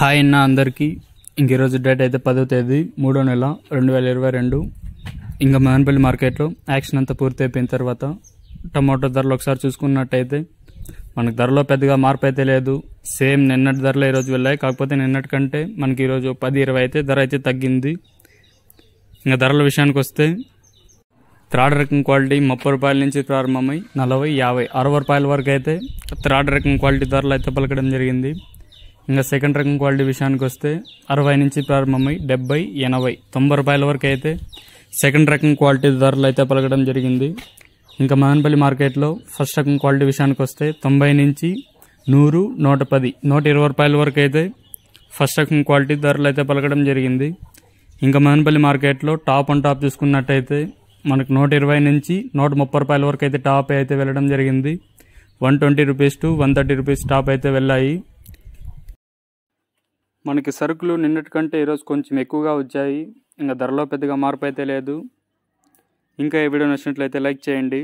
hi అన్న అందరికీ ఇంక ఈరోజు డేట్ అయితే పదో తేదీ మూడో నెల రెండు వేల ఇరవై రెండు ఇంకా మోహన్పల్లి మార్కెట్లో యాక్షన్ అంతా పూర్తి అయిపోయిన తర్వాత టమాటో ధరలు ఒకసారి చూసుకున్నట్టయితే మనకు ధరలో పెద్దగా మార్పు అయితే లేదు సేమ్ నిన్నటి ధరలు ఈరోజు వెళ్ళాయి కాకపోతే నిన్నటి కంటే మనకి ఈరోజు పది ఇరవై అయితే ధర అయితే తగ్గింది ఇంకా ధరల విషయానికి వస్తే త్రాడ రకం క్వాలిటీ ముప్పై రూపాయల నుంచి ప్రారంభమై నలభై యాభై అరవై రూపాయల వరకు అయితే త్రాడ రకం క్వాలిటీ ధరలు అయితే పలకడం జరిగింది ఇంకా సెకండ్ రకం క్వాలిటీ విషయానికి వస్తే అరవై నుంచి ప్రారంభమై డెబ్బై ఎనభై తొంభై రూపాయల వరకు అయితే సెకండ్ రకం క్వాలిటీ ధరలు అయితే పలకడం జరిగింది ఇంకా మదనపల్లి మార్కెట్లో ఫస్ట్ రకం క్వాలిటీ విషయానికి వస్తే తొంభై నుంచి నూరు నూట పది నూట ఇరవై రూపాయల వరకు అయితే ఫస్ట్ రకం క్వాలిటీ ధరలు అయితే పలకడం జరిగింది ఇంకా మదనపల్లి మార్కెట్లో టాప్ అండ్ టాప్ చూసుకున్నట్టయితే మనకు నూట ఇరవై నుంచి నూట ముప్పై రూపాయల వరకు అయితే టాప్ అయితే వెళ్ళడం జరిగింది one twenty rupees to one thirty rupees top అయితే వెళ్ళాయి మనకి సరుకులు నిన్నటి కంటే ఈరోజు కొంచెం ఎక్కువగా వచ్చాయి ఇంకా ధరలో పెద్దగా మార్పు అయితే లేదు ఇంకా ఈ వీడియో నచ్చినట్లయితే లైక్ చేయండి